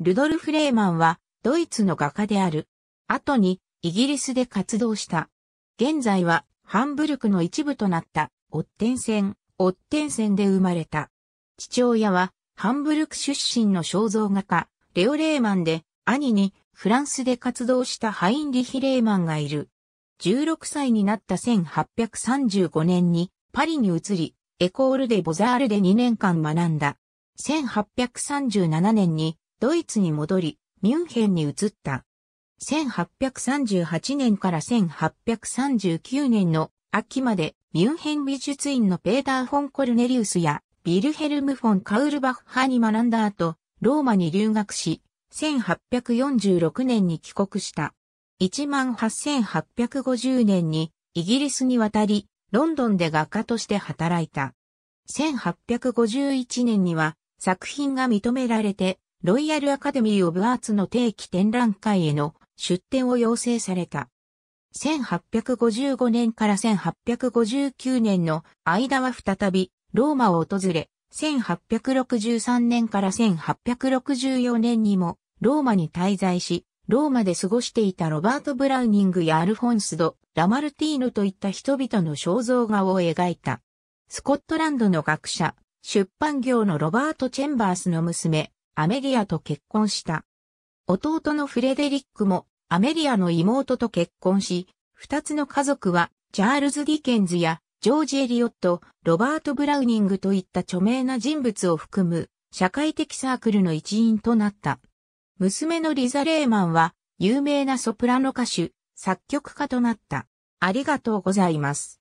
ルドルフ・レーマンはドイツの画家である。後にイギリスで活動した。現在はハンブルクの一部となったオッテンセン、オッテンセンで生まれた。父親はハンブルク出身の肖像画家、レオ・レーマンで、兄にフランスで活動したハインリヒ・レーマンがいる。16歳になった1835年にパリに移り、エコールでボザールで2年間学んだ。1837年にドイツに戻り、ミュンヘンに移った。1838年から1839年の秋までミュンヘン美術院のペーター・フォン・コルネリウスやビルヘルム・フォン・カウルバッハに学んだ後、ローマに留学し、1846年に帰国した。18850年にイギリスに渡り、ロンドンで画家として働いた。1851年には作品が認められてロイヤルアカデミー・オブ・アーツの定期展覧会への出展を要請された。1855年から1859年の間は再びローマを訪れ、1863年から1864年にもローマに滞在し、ローマで過ごしていたロバート・ブラウニングやアルフォンスド、ラマルティーノといった人々の肖像画を描いた。スコットランドの学者、出版業のロバート・チェンバースの娘、アメリアと結婚した。弟のフレデリックもアメリアの妹と結婚し、二つの家族はチャールズ・ディケンズやジョージ・エリオット、ロバート・ブラウニングといった著名な人物を含む社会的サークルの一員となった。娘のリザ・レーマンは有名なソプラノ歌手、作曲家となった。ありがとうございます。